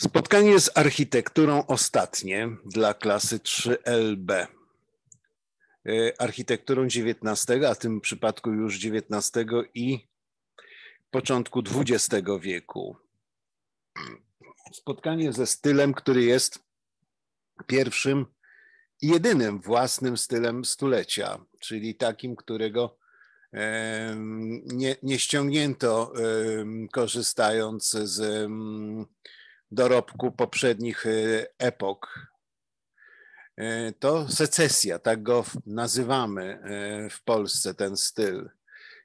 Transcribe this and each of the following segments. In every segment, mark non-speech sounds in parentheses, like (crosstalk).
Spotkanie z architekturą ostatnie dla klasy 3LB. E, architekturą XIX, a w tym przypadku już XIX i początku XX wieku. Spotkanie ze stylem, który jest pierwszym i jedynym własnym stylem stulecia, czyli takim, którego nie, nie ściągnięto korzystając z dorobku poprzednich y, epok. Y, to secesja, tak go nazywamy y, w Polsce, ten styl.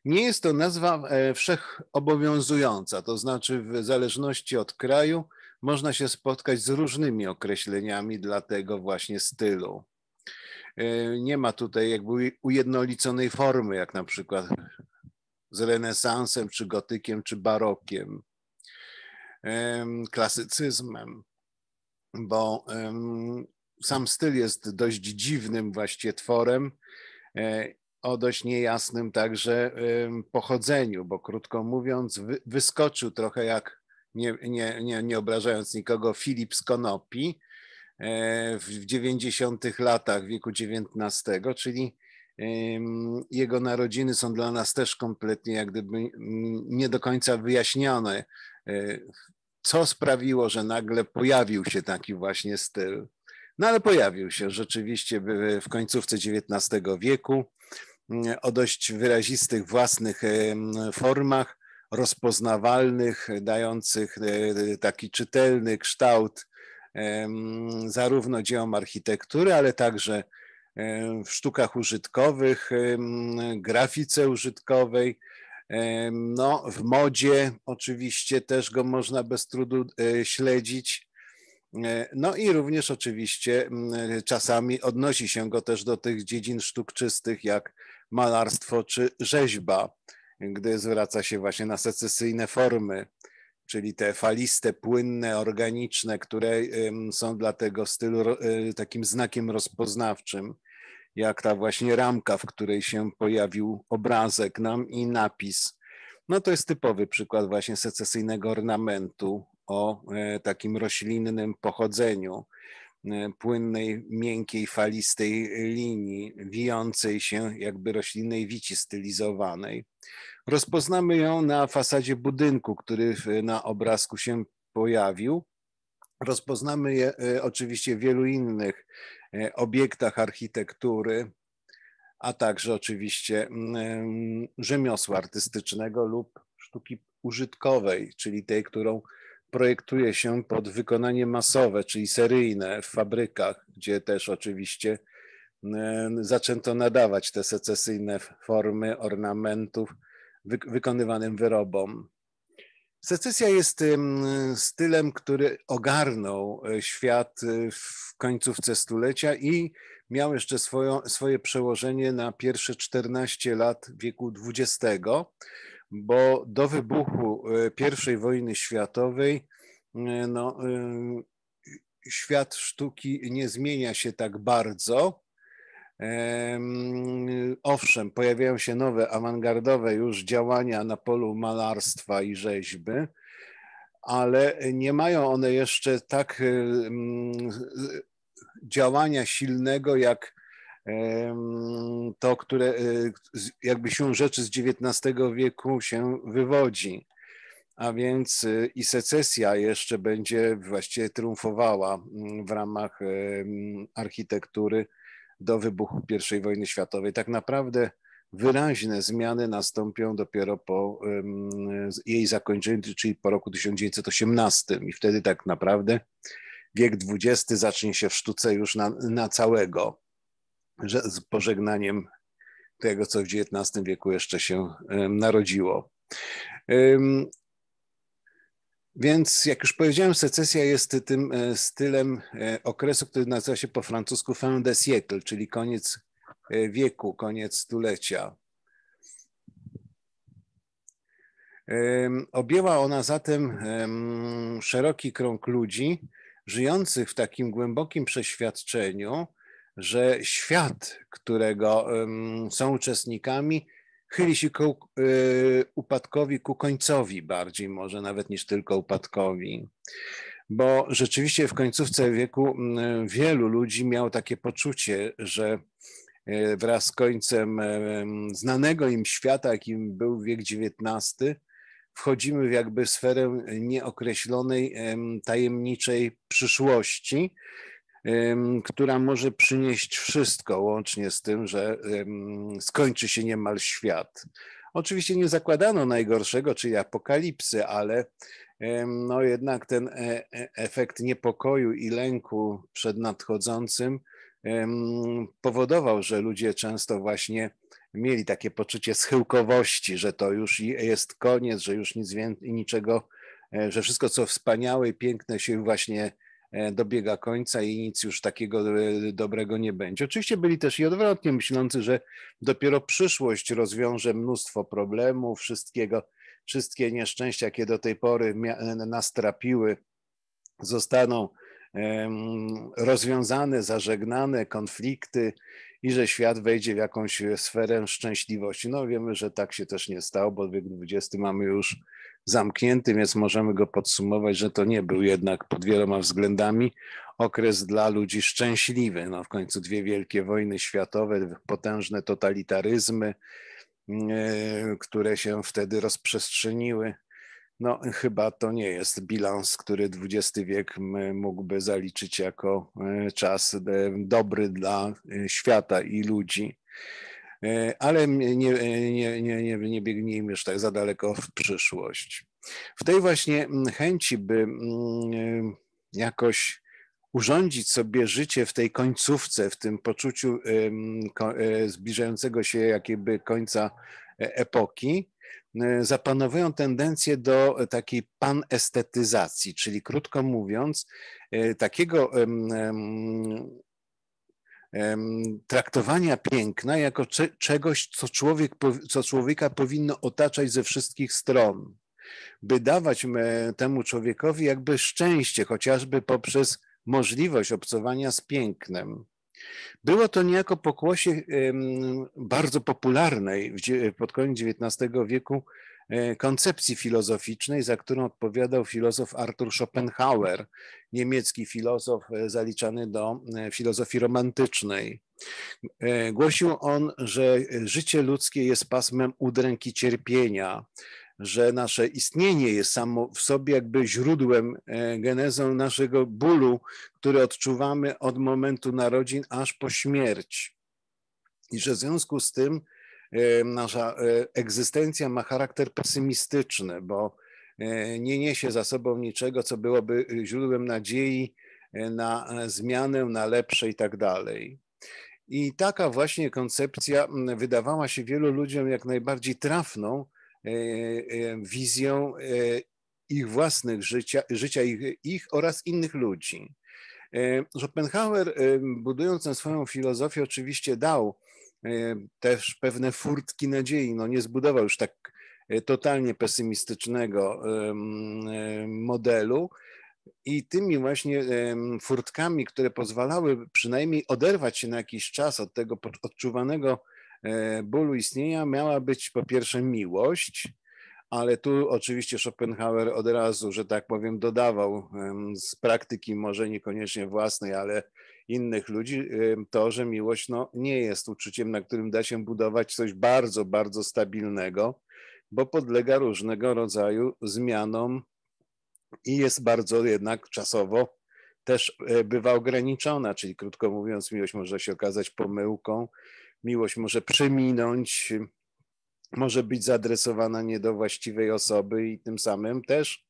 Nie jest to nazwa e, wszechobowiązująca, to znaczy w zależności od kraju można się spotkać z różnymi określeniami dla tego właśnie stylu. Nie ma tutaj jakby ujednoliconej formy, jak na przykład z renesansem, czy gotykiem, czy barokiem klasycyzmem, bo sam styl jest dość dziwnym właśnie tworem e, o dość niejasnym także pochodzeniu, bo krótko mówiąc, wyskoczył trochę jak, nie, nie, nie, nie obrażając nikogo, Filip z Konopi e, w 90. latach wieku XIX, czyli jego narodziny są dla nas też kompletnie jak gdyby nie do końca wyjaśnione e, co sprawiło, że nagle pojawił się taki właśnie styl. No ale pojawił się rzeczywiście w końcówce XIX wieku mm, o dość wyrazistych własnych formach, rozpoznawalnych, dających e, e, taki czytelny kształt zarówno dziełom architektury, ale także w sztukach użytkowych, grafice użytkowej, no, w modzie oczywiście też go można bez trudu e, śledzić. E, no i również oczywiście e, czasami odnosi się go też do tych dziedzin sztuk czystych, jak malarstwo czy rzeźba, gdy zwraca się właśnie na secesyjne formy, czyli te faliste, płynne, organiczne, które są dla tego stylu takim znakiem rozpoznawczym jak ta właśnie ramka, w której się pojawił obrazek nam i napis. No to jest typowy przykład właśnie secesyjnego ornamentu o e, takim roślinnym pochodzeniu, e, płynnej, miękkiej, falistej linii, wijącej się jakby roślinnej wici stylizowanej. Rozpoznamy ją na fasadzie budynku, który na obrazku się pojawił. Rozpoznamy je e, oczywiście w wielu innych E, obiektach architektury, a także oczywiście mm, rzemiosła artystycznego lub sztuki użytkowej, czyli tej, którą projektuje się pod wykonanie masowe, czyli seryjne w fabrykach, gdzie też oczywiście zaczęto nadawać te secesyjne formy ornamentów wykonywanym wyrobom. Secesja jest stylem, który ogarnął e, świat e, w końcówce stulecia i miał jeszcze swoje, swoje przełożenie na pierwsze 14 lat wieku XX, bo do wybuchu e, I wojny światowej no, świat sztuki nie zmienia się tak bardzo. Owszem, pojawiają się nowe, awangardowe już działania na polu malarstwa i rzeźby, ale nie mają one jeszcze tak działania silnego jak to, które e, jakby się rzeczy z XIX wieku się wywodzi. A więc e, i secesja jeszcze będzie właściwie triumfowała mm, w ramach architektury do wybuchu I wojny światowej. Tak naprawdę wyraźne zmiany nastąpią dopiero po jej zakończeniu, czyli po roku 1918 i wtedy tak naprawdę wiek XX zacznie się w sztuce już na, na całego, że z pożegnaniem tego, co w XIX wieku jeszcze się narodziło. Więc jak już powiedziałem, secesja jest tym e, stylem e, okresu, który nazywa się po francusku fin de siècle, czyli koniec e, wieku, koniec stulecia. Objęła ona zatem szeroki krąg ludzi żyjących w takim głębokim przeświadczeniu, że świat, którego są uczestnikami, chyli się ku y, upadkowi, ku końcowi bardziej może nawet niż tylko upadkowi. Bo rzeczywiście w końcówce wieku wielu ludzi miało takie poczucie, że y, wraz z końcem y, znanego im świata, jakim był wiek XIX, wchodzimy w jakby sferę nieokreślonej, tajemniczej przyszłości, która może przynieść wszystko, łącznie z tym, że skończy się niemal świat. Oczywiście nie zakładano najgorszego, czyli apokalipsy, ale no jednak ten e, e, efekt niepokoju i lęku przed nadchodzącym powodował, że ludzie często właśnie mieli takie poczucie schyłkowości, że to już jest koniec, że już nic niczego, e, że wszystko co wspaniałe i piękne się właśnie E, dobiega końca i nic już takiego e, dobrego nie będzie. Oczywiście byli też i odwrotnie myślący, że dopiero przyszłość rozwiąże mnóstwo problemów, wszystkiego, wszystkie nieszczęścia, jakie do tej pory nas trapiły, zostaną rozwiązane, zażegnane konflikty i że świat wejdzie w jakąś sferę szczęśliwości. No wiemy, że tak się też nie stało, bo w XX mamy już zamknięty, więc możemy go podsumować, że to nie był jednak pod wieloma względami okres dla ludzi szczęśliwy. No, w końcu dwie wielkie wojny światowe, potężne totalitaryzmy, mm, e, które się wtedy rozprzestrzeniły. No, chyba to nie jest bilans, który XX wiek mógłby zaliczyć jako e, czas e, dobry dla świata i ludzi. E, ale nie, e, nie, nie, nie, nie biegnijmy już tak za daleko w przyszłość. W tej właśnie mm, chęci, by mm, e, jakoś urządzić sobie życie w tej końcówce, w tym poczuciu zbliżającego się jakby końca epoki, zapanowują tendencje do takiej panestetyzacji, czyli krótko mówiąc, takiego traktowania piękna jako czegoś, co, człowiek, co człowieka powinno otaczać ze wszystkich stron, by dawać temu człowiekowi jakby szczęście, chociażby poprzez możliwość obcowania z pięknem. Było to niejako pokłosie bardzo popularnej pod koniec XIX wieku E, koncepcji filozoficznej, za którą odpowiadał filozof Arthur Schopenhauer, niemiecki filozof e, zaliczany do e, filozofii romantycznej. Głosił on, że życie ludzkie jest pasmem udręki cierpienia, że nasze istnienie jest samo w sobie jakby źródłem, genezą naszego bólu, który odczuwamy od momentu narodzin aż po śmierć. I że w związku z tym E, nasza e, egzystencja ma charakter pesymistyczny, bo e, nie niesie za sobą niczego, co byłoby źródłem nadziei na zmianę, na lepsze i tak dalej. I taka właśnie koncepcja wydawała się wielu ludziom jak najbardziej trafną wizją ich własnych życia, życia ich, ich oraz innych ludzi. Schopenhauer, budując tę swoją filozofię, oczywiście dał E, też pewne furtki nadziei. No nie zbudował już tak e, totalnie pesymistycznego e, modelu. I tymi właśnie furtkami, które pozwalały przynajmniej oderwać się na jakiś czas od tego odczuwanego bólu istnienia, miała być po pierwsze miłość, ale tu oczywiście Schopenhauer od razu, że tak powiem, dodawał z praktyki, może niekoniecznie własnej, ale innych ludzi, to, że miłość no, nie jest uczuciem, na którym da się budować coś bardzo, bardzo stabilnego, bo podlega różnego rodzaju zmianom i jest bardzo jednak czasowo też e, bywa ograniczona, czyli krótko mówiąc, miłość może się okazać pomyłką, miłość może przeminąć, może być zaadresowana nie do właściwej osoby i tym samym też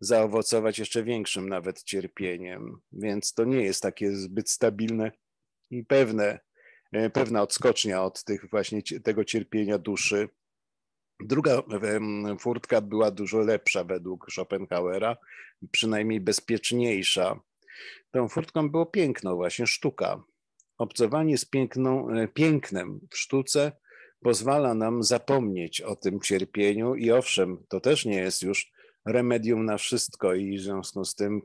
zaowocować jeszcze większym nawet cierpieniem. Więc to nie jest takie zbyt stabilne i pewne, e, pewna odskocznia od tych właśnie tego cierpienia duszy. Druga furtka była dużo lepsza według Schopenhauera, przynajmniej bezpieczniejsza. Tą furtką było piękno, właśnie sztuka. Obcowanie z piękną, e, pięknem w sztuce pozwala nam zapomnieć o tym cierpieniu i owszem, to też nie jest już remedium na wszystko i w związku z tym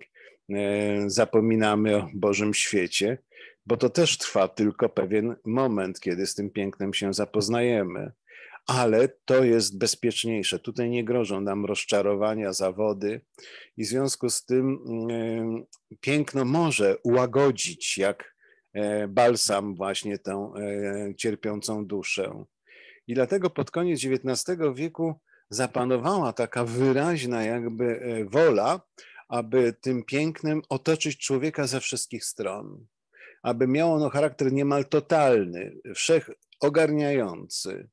e, zapominamy o Bożym świecie, bo to też trwa tylko pewien moment, kiedy z tym pięknem się zapoznajemy. Ale to jest bezpieczniejsze. Tutaj nie grożą nam rozczarowania, zawody, i w związku z tym e, piękno może ułagodzić, jak e, balsam, właśnie tę cierpiącą duszę. I dlatego pod koniec XIX wieku zapanowała taka wyraźna jakby e, wola, aby tym pięknem otoczyć człowieka ze wszystkich stron, aby miało ono charakter niemal totalny, wszechogarniający.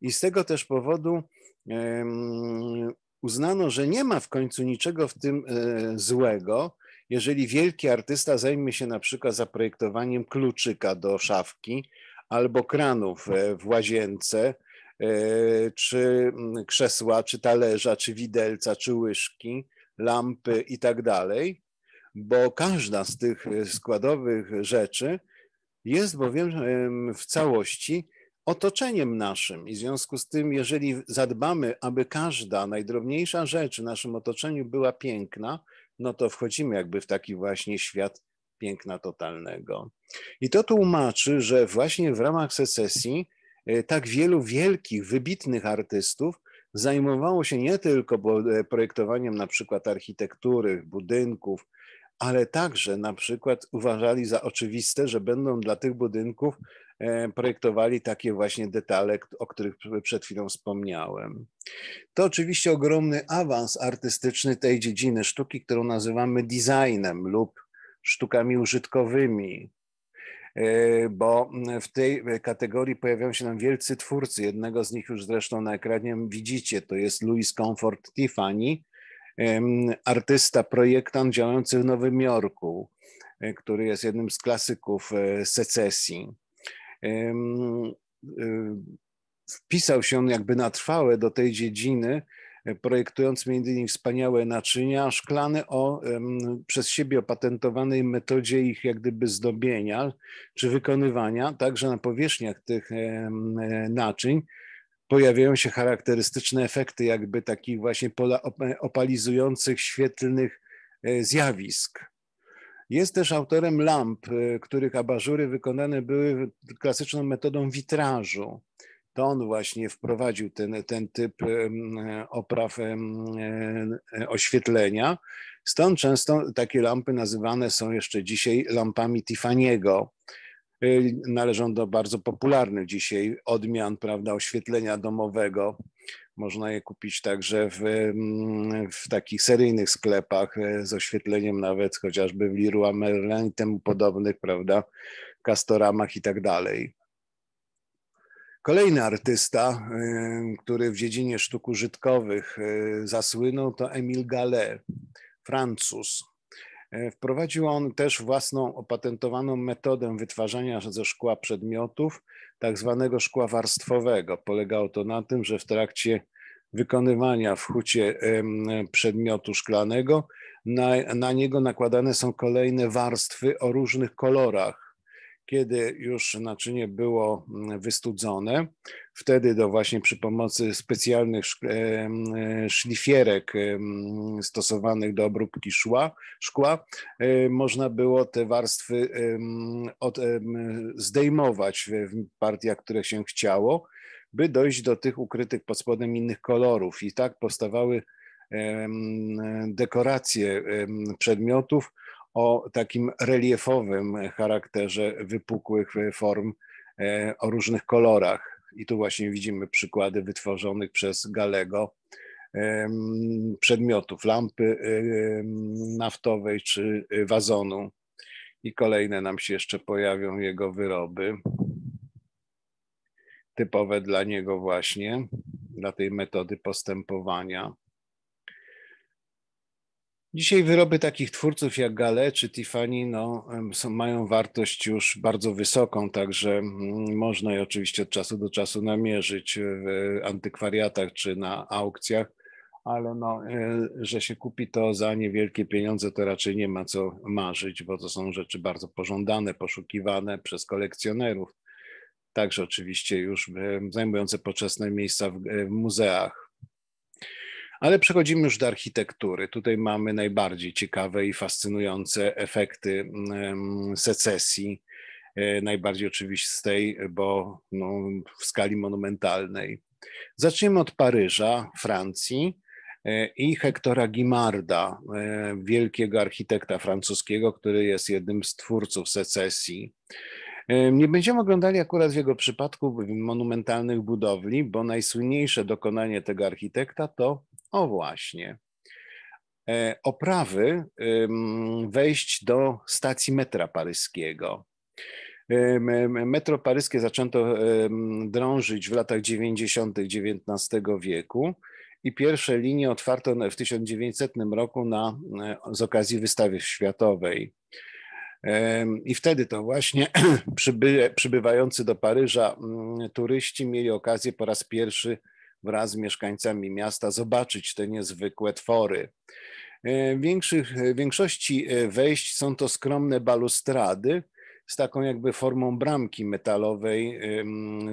I z tego też powodu uznano, że nie ma w końcu niczego w tym e, złego, jeżeli wielki artysta zajmie się na przykład zaprojektowaniem kluczyka do szafki albo kranów e, w łazience, E, czy mm, krzesła, czy talerza, czy widelca, czy łyżki, lampy i tak dalej, bo każda z tych e, składowych rzeczy jest bowiem w całości otoczeniem naszym i w związku z tym, jeżeli zadbamy, aby każda najdrobniejsza rzecz w naszym otoczeniu była piękna, no to wchodzimy jakby w taki właśnie świat piękna totalnego. I to tłumaczy, że właśnie w ramach secesji E, tak wielu wielkich, wybitnych artystów zajmowało się nie tylko e, projektowaniem na przykład architektury, budynków, ale także na przykład uważali za oczywiste, że będą dla tych budynków e, projektowali takie właśnie detale, o których przed chwilą wspomniałem. To oczywiście ogromny awans artystyczny tej dziedziny sztuki, którą nazywamy designem lub sztukami użytkowymi. E, bo mm, w tej e, kategorii pojawiają się nam wielcy twórcy. Jednego z nich już zresztą na ekranie widzicie, to jest Louis Comfort Tiffany, artysta, projektant działający w Nowym Jorku, e, który jest jednym z klasyków secesji. Wpisał się on jakby na trwałe do tej dziedziny, E, projektując między innymi wspaniałe naczynia szklane o przez siebie opatentowanej metodzie ich jak gdyby zdobienia czy wykonywania, także na powierzchniach tych e, naczyń pojawiają się charakterystyczne efekty jakby takich właśnie pola e, opalizujących, świetlnych zjawisk. Jest też autorem lamp, których abażury wykonane były klasyczną metodą witrażu to on właśnie wprowadził ten, ten typ e, opraw e, oświetlenia. Stąd często takie lampy nazywane są jeszcze dzisiaj lampami Tiffany'ego. Y, należą do bardzo popularnych dzisiaj odmian prawda, oświetlenia domowego. Można je kupić także w, w takich seryjnych sklepach e, z oświetleniem nawet chociażby w Leroy Merlin i temu podobnych, prawda, kastoramach i tak dalej. Kolejny artysta, y, który w dziedzinie sztuk użytkowych y, zasłynął, to Emil Gallet, Francuz. Y, wprowadził on też własną opatentowaną metodę wytwarzania ze szkła przedmiotów, tak zwanego szkła warstwowego. Polegało to na tym, że w trakcie wykonywania w hucie przedmiotu szklanego na, na niego nakładane są kolejne warstwy o różnych kolorach kiedy już naczynie było mm, wystudzone. Wtedy do właśnie przy pomocy specjalnych e, e, szlifierek e, stosowanych do obróbki szła, szkła można było te warstwy od, zdejmować w partiach, które się chciało, by dojść do tych ukrytych pod spodem innych kolorów. I tak powstawały dekoracje przedmiotów, o takim reliefowym charakterze wypukłych form, e, o różnych kolorach. I tu właśnie widzimy przykłady wytworzonych przez Galego przedmiotów, lampy e, naftowej czy wazonu. I kolejne nam się jeszcze pojawią jego wyroby, typowe dla niego właśnie, dla tej metody postępowania. Dzisiaj wyroby takich twórców jak Gale czy Tiffany no, są, mają wartość już bardzo wysoką, także mm, można je oczywiście od czasu do czasu namierzyć w antykwariatach czy na aukcjach, ale no, e, że się kupi to za niewielkie pieniądze, to raczej nie ma co marzyć, bo to są rzeczy bardzo pożądane, poszukiwane przez kolekcjonerów. Także oczywiście już zajmujące poczesne miejsca w, e, w muzeach, ale przechodzimy już do architektury. Tutaj mamy najbardziej ciekawe i fascynujące efekty mm, secesji. E, najbardziej oczywistej, bo no, w skali monumentalnej. Zacznijmy od Paryża, Francji e, i Hektora Gimarda, e, wielkiego architekta francuskiego, który jest jednym z twórców secesji. Nie będziemy oglądali akurat w jego przypadku monumentalnych budowli, bo najsłynniejsze dokonanie tego architekta to o właśnie. E, oprawy wejść do stacji metra paryskiego. Metro paryskie zaczęto drążyć w latach 90. XIX wieku i pierwsze linie otwarto w 1900 roku na, e, z okazji wystawy światowej. I wtedy to właśnie (clears throat) przybywający do Paryża mm, turyści mieli okazję po raz pierwszy wraz z mieszkańcami miasta zobaczyć te niezwykłe twory. E, większych, e, większości e, wejść są to skromne balustrady z taką jakby formą bramki metalowej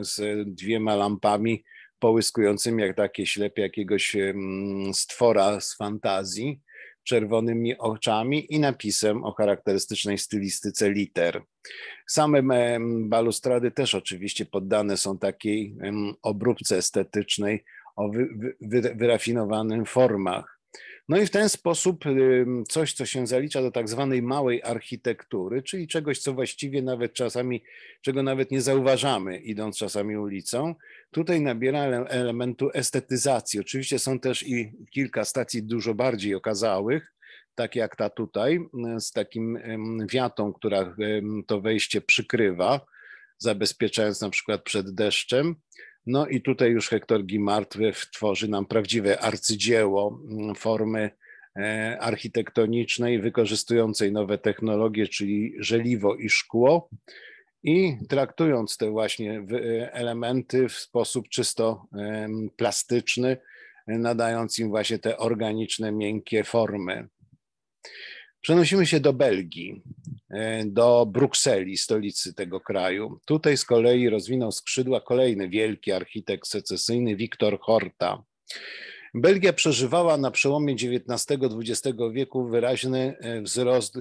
z dwiema lampami połyskującymi jak takie ślepie jakiegoś stwora z fantazji czerwonymi oczami i napisem o charakterystycznej stylistyce liter. Same balustrady też oczywiście poddane są takiej obróbce estetycznej o wyrafinowanych formach. No i w ten sposób coś, co się zalicza do tak zwanej małej architektury, czyli czegoś, co właściwie nawet czasami, czego nawet nie zauważamy, idąc czasami ulicą, tutaj nabiera elementu estetyzacji. Oczywiście są też i kilka stacji dużo bardziej okazałych, tak jak ta tutaj, y, z takim wiatą, która to wejście przykrywa, zabezpieczając na przykład przed deszczem. No i tutaj już Hektor Gimartwew tworzy nam prawdziwe arcydzieło mm, formy e, architektonicznej wykorzystującej nowe technologie, czyli żeliwo i szkło i traktując te właśnie e, elementy w sposób czysto plastyczny, nadając im właśnie te organiczne, miękkie formy. Przenosimy się do Belgii, e, do Brukseli, stolicy tego kraju. Tutaj z kolei rozwinął skrzydła kolejny wielki architekt secesyjny Wiktor Horta. Belgia przeżywała na przełomie XIX-XX wieku wyraźny e, wzrost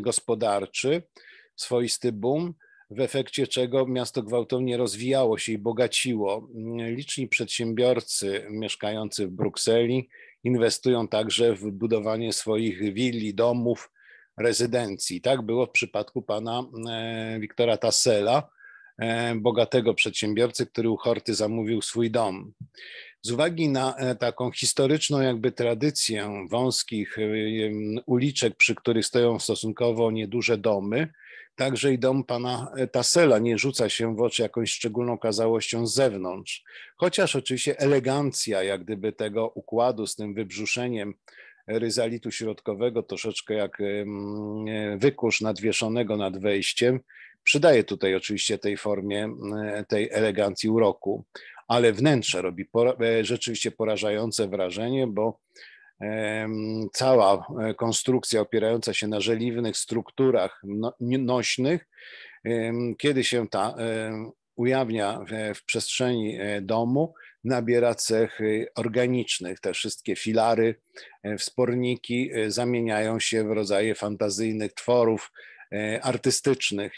gospodarczy, swoisty boom, w efekcie czego miasto gwałtownie rozwijało się i bogaciło. Liczni przedsiębiorcy mieszkający w Brukseli inwestują także w budowanie swoich willi, domów, rezydencji. Tak było w przypadku pana e, Wiktora Tassela, e, bogatego przedsiębiorcy, który u Horty zamówił swój dom. Z uwagi na e, taką historyczną jakby tradycję wąskich uliczek, przy których stoją stosunkowo nieduże domy, także i dom pana e, Tasela nie rzuca się w oczy jakąś szczególną kazałością z zewnątrz. Chociaż oczywiście elegancja jak gdyby tego układu z tym wybrzuszeniem ryzalitu środkowego, troszeczkę jak e, wykurz nadwieszonego nad wejściem, przydaje tutaj oczywiście tej formie, e, tej elegancji uroku, ale wnętrze robi rzeczywiście porażające wrażenie, bo cała e, konstrukcja opierająca się na żeliwnych strukturach no, nośnych, kiedy się ta e, ujawnia w, przestrzeni e, domu, nabiera cech organicznych. Te wszystkie filary, wsporniki zamieniają się w rodzaje fantazyjnych tworów artystycznych.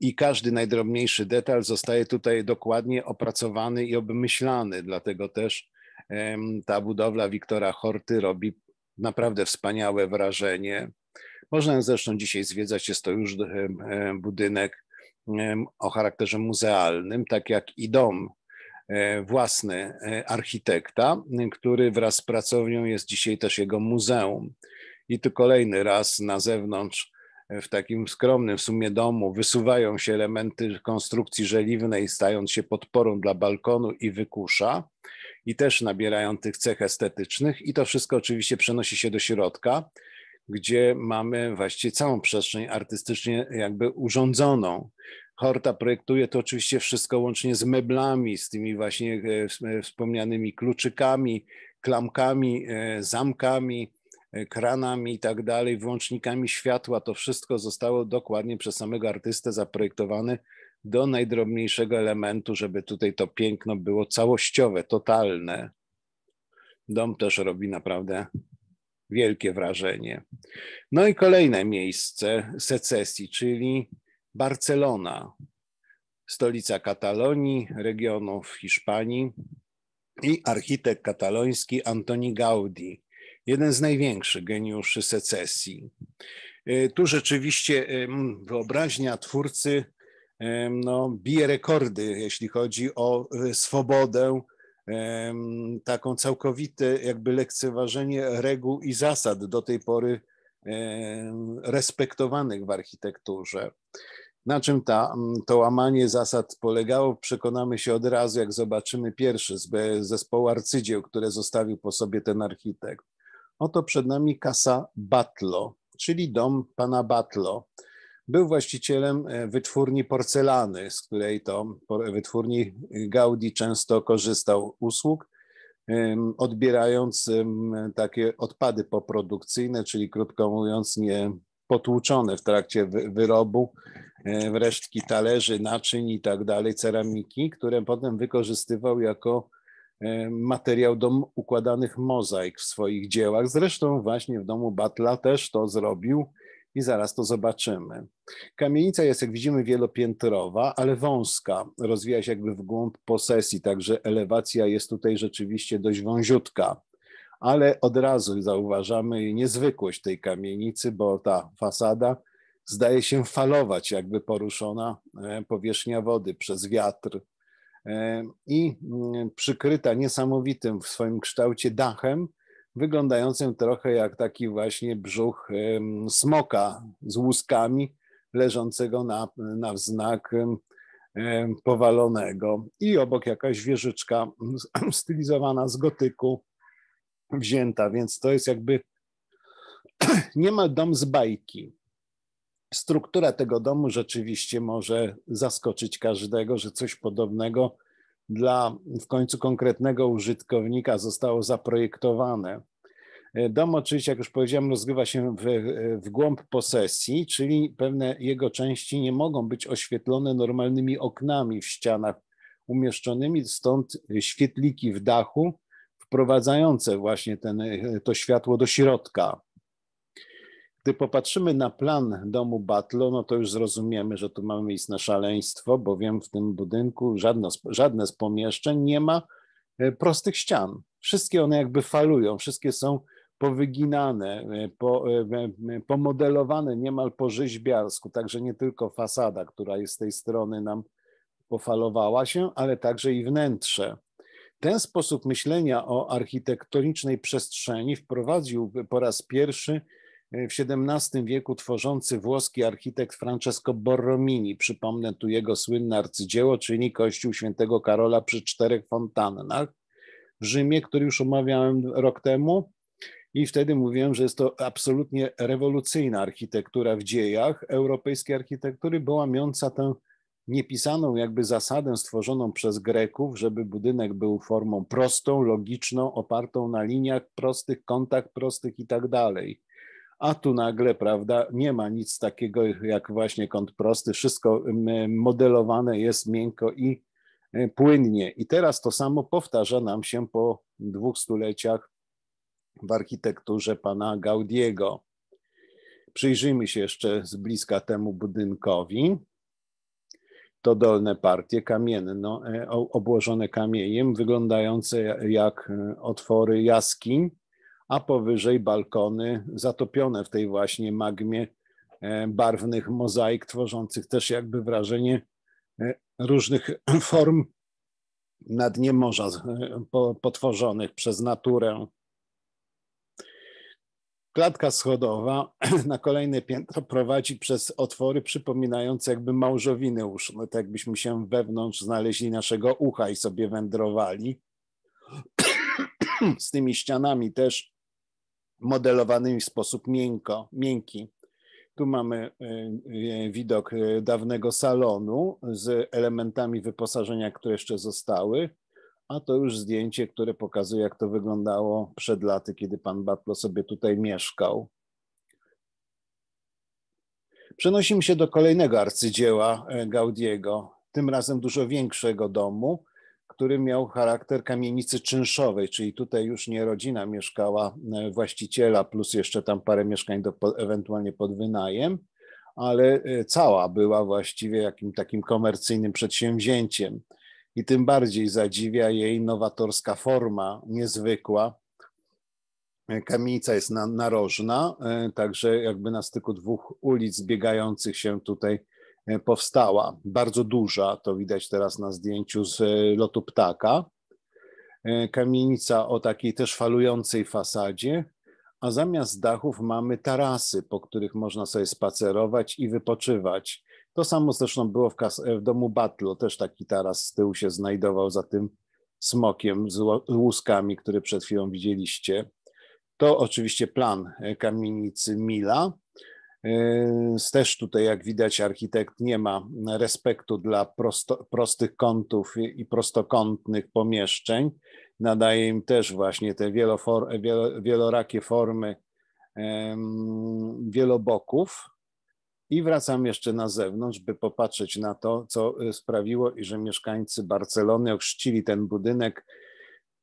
I każdy najdrobniejszy detal zostaje tutaj dokładnie opracowany i obmyślany, dlatego też ta budowla Wiktora Horty robi naprawdę wspaniałe wrażenie. Można zresztą dzisiaj zwiedzać, jest to już budynek o charakterze muzealnym, tak jak i dom e, własny e, architekta, który wraz z pracownią jest dzisiaj też jego muzeum. I tu kolejny raz na zewnątrz, e, w takim skromnym w sumie domu, wysuwają się elementy konstrukcji żeliwnej, stając się podporą dla balkonu i wykusza i też nabierają tych cech estetycznych i to wszystko oczywiście przenosi się do środka, gdzie mamy właściwie całą przestrzeń artystycznie jakby urządzoną. Horta projektuje to oczywiście wszystko łącznie z meblami, z tymi właśnie e, e, wspomnianymi kluczykami, klamkami, e, zamkami, kranami i tak dalej, włącznikami światła. To wszystko zostało dokładnie przez samego artystę zaprojektowane do najdrobniejszego elementu, żeby tutaj to piękno było całościowe, totalne. Dom też robi naprawdę wielkie wrażenie. No i kolejne miejsce secesji, czyli Barcelona, stolica Katalonii, regionu w Hiszpanii i architekt kataloński Antoni Gaudi, jeden z największych geniuszy secesji. Y, tu rzeczywiście y, mm, wyobraźnia twórcy no, bije rekordy, jeśli chodzi o e, swobodę, taką całkowite jakby lekceważenie reguł i zasad do tej pory respektowanych w architekturze. Na czym ta, to łamanie zasad polegało, przekonamy się od razu, jak zobaczymy pierwszy z zespołu arcydzieł, które zostawił po sobie ten architekt. Oto przed nami kasa Batlo, czyli dom pana Batlo. Był właścicielem e, wytwórni porcelany, z której to wytwórni Gaudi często korzystał usług, odbierając takie odpady poprodukcyjne, czyli krótko mówiąc, nie potłuczone w trakcie wyrobu e, resztki talerzy, naczyń i tak dalej, ceramiki, które potem wykorzystywał jako e, materiał do układanych mozaik w swoich dziełach. Zresztą właśnie w domu Batla też to zrobił i zaraz to zobaczymy. Kamienica jest, jak widzimy, wielopiętrowa, ale wąska, rozwija się jakby w głąb posesji, także elewacja jest tutaj rzeczywiście dość wąziutka. Ale od razu zauważamy niezwykłość tej kamienicy, bo ta fasada zdaje się falować, jakby poruszona e, powierzchnia wody przez wiatr e, i mm, przykryta niesamowitym w swoim kształcie dachem, wyglądającym trochę jak taki właśnie brzuch smoka z łuskami leżącego na, na wznak powalonego i obok jakaś wieżyczka (clears throat) stylizowana z gotyku wzięta, więc to jest jakby (clears throat) niemal dom z bajki. Struktura tego domu rzeczywiście może zaskoczyć każdego, że coś podobnego dla w końcu konkretnego użytkownika zostało zaprojektowane. E, dom oczywiście, jak już powiedziałem, rozgrywa się w, e, w głąb posesji, czyli pewne jego części nie mogą być oświetlone normalnymi oknami w ścianach umieszczonymi, stąd świetliki w dachu wprowadzające właśnie ten, e, to światło do środka. Gdy popatrzymy na plan domu Batlo, no to już zrozumiemy, że tu mamy na szaleństwo, bowiem w tym budynku żadne, żadne z pomieszczeń nie ma e, prostych ścian. Wszystkie one jakby falują, wszystkie są powyginane, e, po, e, pomodelowane niemal po rzeźbiarsku, także nie tylko fasada, która jest z tej strony nam pofalowała się, ale także i wnętrze. Ten sposób myślenia o architektonicznej przestrzeni wprowadził po raz pierwszy w XVII wieku tworzący włoski architekt Francesco Borromini. Przypomnę tu jego słynne arcydzieło, czyli kościół świętego Karola przy czterech fontannach w Rzymie, który już omawiałem rok temu. I wtedy mówiłem, że jest to absolutnie rewolucyjna architektura w dziejach europejskiej architektury, bo łamiąca tę niepisaną jakby zasadę stworzoną przez Greków, żeby budynek był formą prostą, logiczną, opartą na liniach prostych, kątach prostych i tak dalej a tu nagle, prawda, nie ma nic takiego jak właśnie kąt prosty, wszystko modelowane jest miękko i e, płynnie. I teraz to samo powtarza nam się po dwóch stuleciach w architekturze pana Gaudiego. Przyjrzyjmy się jeszcze z bliska temu budynkowi. To dolne partie kamienne, e, obłożone kamieniem, wyglądające jak e, otwory jaskiń a powyżej balkony zatopione w tej właśnie magmie e, barwnych mozaik, tworzących też jakby wrażenie e, różnych (clears throat) form na dnie morza e, potworzonych przez naturę. Klatka schodowa (clears throat) na kolejne piętro prowadzi przez otwory przypominające jakby małżowiny uszne, tak jakbyśmy się wewnątrz znaleźli naszego ucha i sobie wędrowali. (clears throat) Z tymi ścianami też modelowanymi w sposób miękko, miękki. Tu mamy e, e, widok e, dawnego salonu z elementami wyposażenia, które jeszcze zostały, a to już zdjęcie, które pokazuje, jak to wyglądało przed laty, kiedy pan Batlo sobie tutaj mieszkał. Przenosimy się do kolejnego arcydzieła Gaudiego, tym razem dużo większego domu, który miał charakter kamienicy czynszowej, czyli tutaj już nie rodzina mieszkała e, właściciela, plus jeszcze tam parę mieszkań do, ewentualnie pod wynajem, ale e, cała była właściwie jakim takim komercyjnym przedsięwzięciem. I tym bardziej zadziwia jej nowatorska forma, niezwykła. E, kamienica jest narożna, także jakby na styku dwóch ulic biegających się tutaj E, powstała, bardzo duża, to widać teraz na zdjęciu z e, lotu ptaka. E, kamienica o takiej też falującej fasadzie, a zamiast dachów mamy tarasy, po których można sobie spacerować i wypoczywać. To samo zresztą było w, w domu Batlo, też taki taras z tyłu się znajdował za tym smokiem z łuskami, który przed chwilą widzieliście. To oczywiście plan kamienicy Mila. Yy, też tutaj, jak widać, architekt nie ma respektu dla prosto, prostych kątów i prostokątnych pomieszczeń. Nadaje im też właśnie te wielofor, wielo, wielorakie formy wieloboków. I wracam jeszcze na zewnątrz, by popatrzeć na to, co y, sprawiło, że mieszkańcy Barcelony ochrzcili ten budynek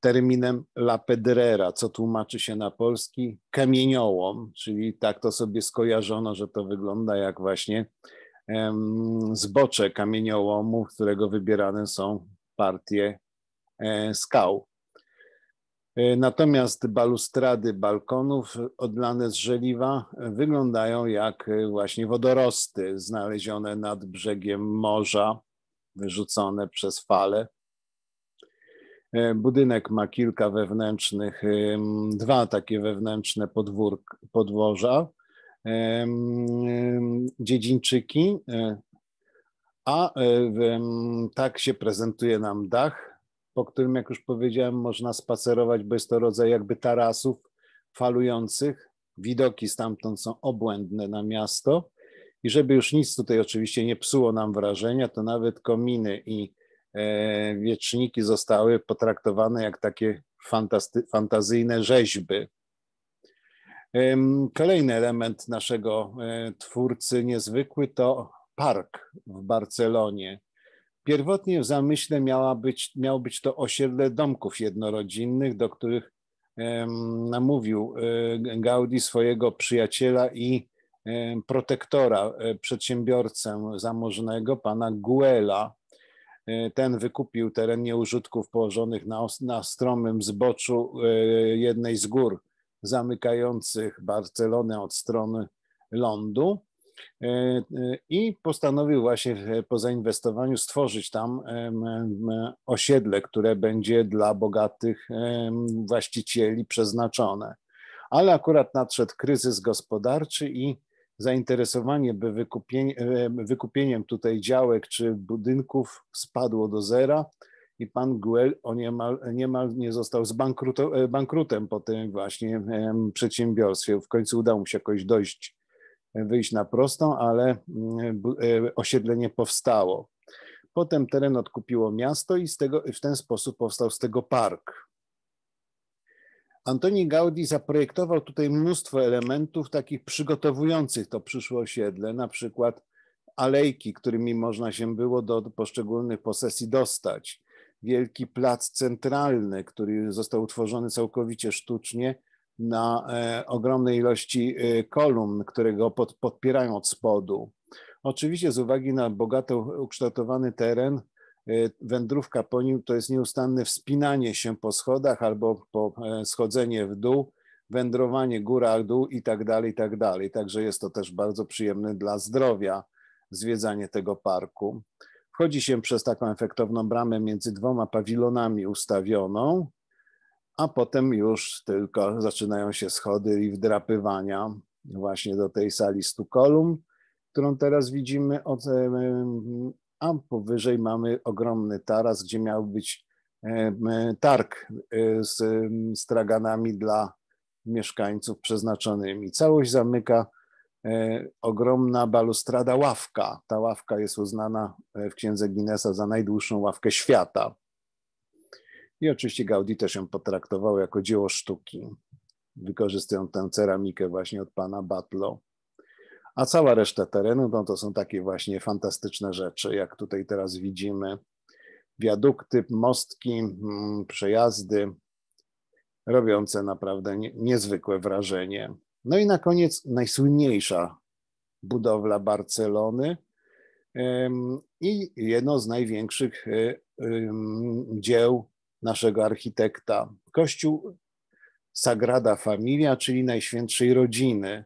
terminem lapedrera, co tłumaczy się na polski kamieniołom, czyli tak to sobie skojarzono, że to wygląda jak właśnie zbocze kamieniołomu, którego wybierane są partie e, skał. E, natomiast balustrady balkonów odlane z żeliwa wyglądają jak e, właśnie wodorosty znalezione nad brzegiem morza, wyrzucone przez fale. E, budynek ma kilka wewnętrznych, dwa takie wewnętrzne podwór, podwórza, dziedzińczyki, e, a e, tak się prezentuje nam dach, po którym, jak już powiedziałem, można spacerować, bo jest to rodzaj jakby tarasów falujących. Widoki stamtąd są obłędne na miasto. I żeby już nic tutaj oczywiście nie psuło nam wrażenia, to nawet kominy i E, wieczniki zostały potraktowane jak takie fantasty, fantazyjne rzeźby. Kolejny element naszego e, twórcy niezwykły to park w Barcelonie. Pierwotnie w zamyśle miała być, miał być to osiedle domków jednorodzinnych, do których namówił e, Gaudi swojego przyjaciela i protektora, przedsiębiorcę zamożnego, pana Guela, Y, ten wykupił teren nieużytków położonych na, na stromym zboczu y, jednej z gór zamykających Barcelonę od strony lądu y, i postanowił właśnie po zainwestowaniu stworzyć tam osiedle, które będzie dla bogatych właścicieli przeznaczone. Ale akurat nadszedł kryzys gospodarczy i zainteresowanie by wykupienie, wykupieniem tutaj działek czy budynków spadło do zera i pan Guel o niemal, niemal nie został e, bankrutem po tym właśnie przedsiębiorstwie. W końcu udało mu się jakoś dojść, e, wyjść na prostą, ale mm, e, osiedlenie powstało. Potem teren odkupiło miasto i z tego, w ten sposób powstał z tego park. Antoni Gaudi zaprojektował tutaj mnóstwo elementów takich przygotowujących to przyszłe osiedle, na przykład alejki, którymi można się było do poszczególnych posesji dostać. Wielki plac centralny, który został utworzony całkowicie sztucznie na e, ogromnej ilości e, kolumn, które go podpierają od spodu. Oczywiście z uwagi na bogato ukształtowany teren Y, wędrówka po nim to jest nieustanne wspinanie się po schodach albo po e, schodzenie w dół, wędrowanie góra, dół i tak dalej, i tak dalej. Także jest to też bardzo przyjemne dla zdrowia zwiedzanie tego parku. Wchodzi się przez taką efektowną bramę między dwoma pawilonami ustawioną, a potem już tylko zaczynają się schody i wdrapywania właśnie do tej sali stu kolumn, którą teraz widzimy od, e, a powyżej mamy ogromny taras, gdzie miał być e, targ e, z straganami dla mieszkańców przeznaczonymi. Całość zamyka e, ogromna balustrada ławka. Ta ławka jest uznana w księdze Guinnessa za najdłuższą ławkę świata. I oczywiście Gaudi też ją potraktował jako dzieło sztuki, wykorzystując tę ceramikę właśnie od pana Batlo. A cała reszta terenu no to są takie właśnie fantastyczne rzeczy, jak tutaj teraz widzimy. Wiadukty, mostki, mm, przejazdy robiące naprawdę niezwykłe wrażenie. No i na koniec najsłynniejsza budowla Barcelony i jedno z największych e, dzieł naszego architekta. Kościół Sagrada Familia, czyli Najświętszej Rodziny,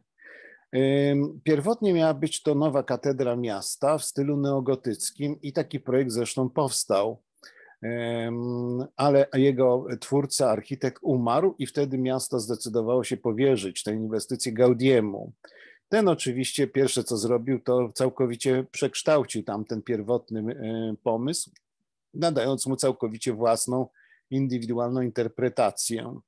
Pierwotnie miała być to nowa katedra miasta w stylu neogotyckim i taki projekt zresztą powstał, ale jego twórca, architekt umarł i wtedy miasto zdecydowało się powierzyć tę inwestycję Gaudiemu. Ten oczywiście pierwsze co zrobił, to całkowicie przekształcił tamten pierwotny y, pomysł, nadając mu całkowicie własną, indywidualną interpretację.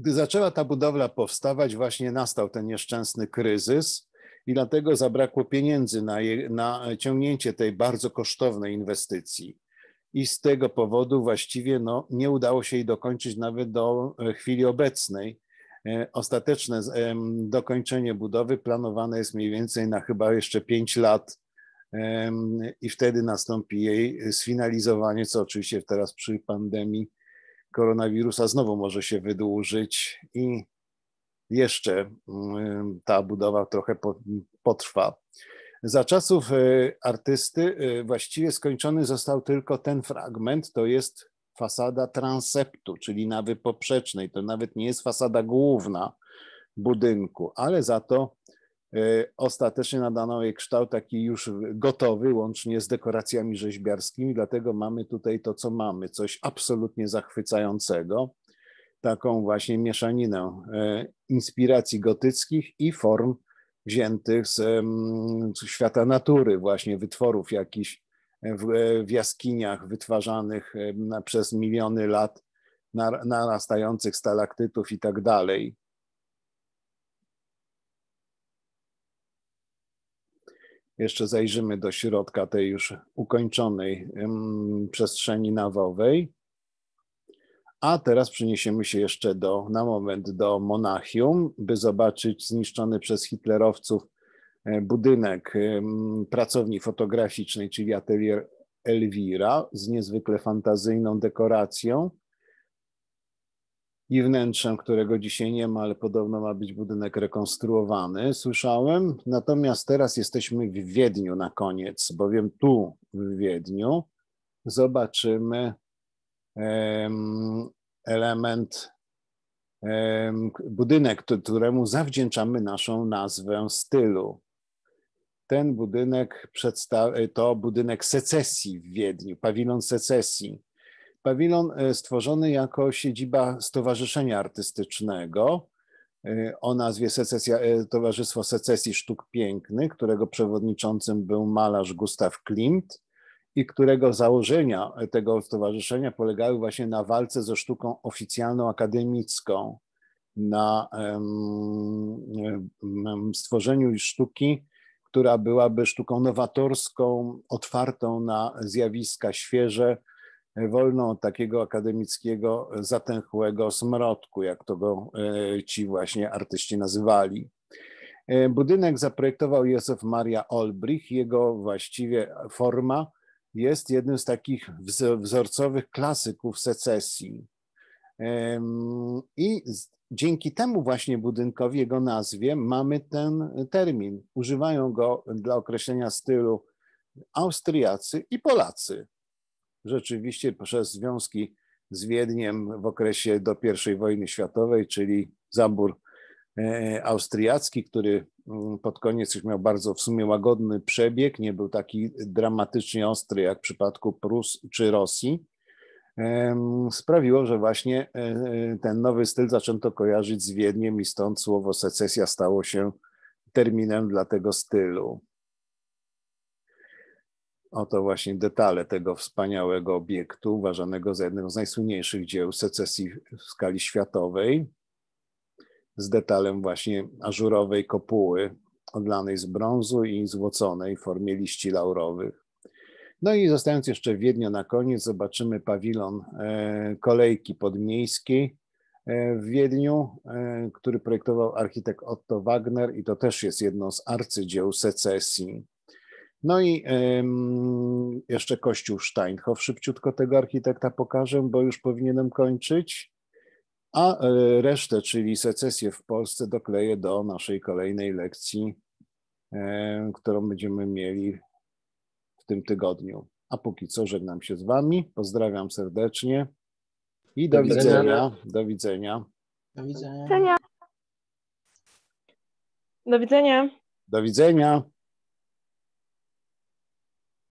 Gdy zaczęła ta budowla powstawać, właśnie nastał ten nieszczęsny kryzys i dlatego zabrakło pieniędzy na, je, na ciągnięcie tej bardzo kosztownej inwestycji. I z tego powodu właściwie no, nie udało się jej dokończyć nawet do e, chwili obecnej. E, ostateczne dokończenie budowy planowane jest mniej więcej na chyba jeszcze 5 lat i wtedy nastąpi jej sfinalizowanie, co oczywiście teraz przy pandemii koronawirusa znowu może się wydłużyć i jeszcze mm, ta budowa trochę potrwa. Za czasów y, artysty y, właściwie skończony został tylko ten fragment, to jest fasada transeptu, czyli nawy poprzecznej. To nawet nie jest fasada główna budynku, ale za to E, ostatecznie nadano jej kształt taki już gotowy, łącznie z dekoracjami rzeźbiarskimi, dlatego mamy tutaj to, co mamy, coś absolutnie zachwycającego, taką właśnie mieszaninę e, inspiracji gotyckich i form wziętych z mm, świata natury, właśnie wytworów jakichś e, w jaskiniach wytwarzanych przez miliony lat narastających stalaktytów i tak dalej. jeszcze zajrzymy do środka tej już ukończonej przestrzeni nawowej. A teraz przeniesiemy się jeszcze do, na moment do Monachium, by zobaczyć zniszczony przez hitlerowców e, budynek pracowni fotograficznej, czyli atelier Elwira z niezwykle fantazyjną dekoracją i wnętrzem, którego dzisiaj nie ma, ale podobno ma być budynek rekonstruowany, słyszałem. Natomiast teraz jesteśmy w Wiedniu na koniec, bowiem tu w Wiedniu zobaczymy element, budynek, któremu zawdzięczamy naszą nazwę stylu. Ten budynek to budynek secesji w Wiedniu, pawilon secesji Pawilon e, stworzony jako siedziba Stowarzyszenia Artystycznego e, o nazwie Secesja, e, Towarzystwo Secesji Sztuk Pięknych, którego przewodniczącym był malarz Gustaw Klimt i którego założenia tego stowarzyszenia polegały właśnie na walce ze sztuką oficjalną akademicką, na stworzeniu sztuki, która byłaby sztuką nowatorską, otwartą na zjawiska świeże, wolną od takiego akademickiego, e, zatęchłego smrodku, jak to go e, ci właśnie artyści nazywali. E, budynek zaprojektował Józef Maria Olbrich. Jego właściwie forma jest jednym z takich wzorcowych klasyków secesji. I dzięki temu właśnie budynkowi, jego nazwie, mamy ten termin. Używają go dla określenia stylu Austriacy i Polacy rzeczywiście przez związki z Wiedniem w okresie do I wojny światowej, czyli zabór e, austriacki, który mm, pod koniec już miał bardzo w sumie łagodny przebieg, nie był taki dramatycznie ostry jak w przypadku Prus czy Rosji, e, mm, sprawiło, że właśnie e, ten nowy styl zaczęto kojarzyć z Wiedniem i stąd słowo secesja stało się terminem dla tego stylu. Oto właśnie detale tego wspaniałego obiektu, uważanego za jedno z najsłynniejszych dzieł secesji w skali światowej, z detalem właśnie ażurowej kopuły odlanej z brązu i złoconej w formie liści laurowych. No i zostając jeszcze w Wiedniu na koniec, zobaczymy pawilon e, kolejki podmiejskiej e, w Wiedniu, e, który projektował architekt Otto Wagner i to też jest jedno z arcydzieł secesji. No i ym, jeszcze Kościół Steinhoff, szybciutko tego architekta pokażę, bo już powinienem kończyć. A e, resztę, czyli secesję w Polsce, dokleję do naszej kolejnej lekcji, y, którą będziemy mieli w tym tygodniu. A póki co żegnam się z Wami, pozdrawiam serdecznie i do, do widzenia. widzenia. Do widzenia. Do widzenia. Do widzenia. Do widzenia.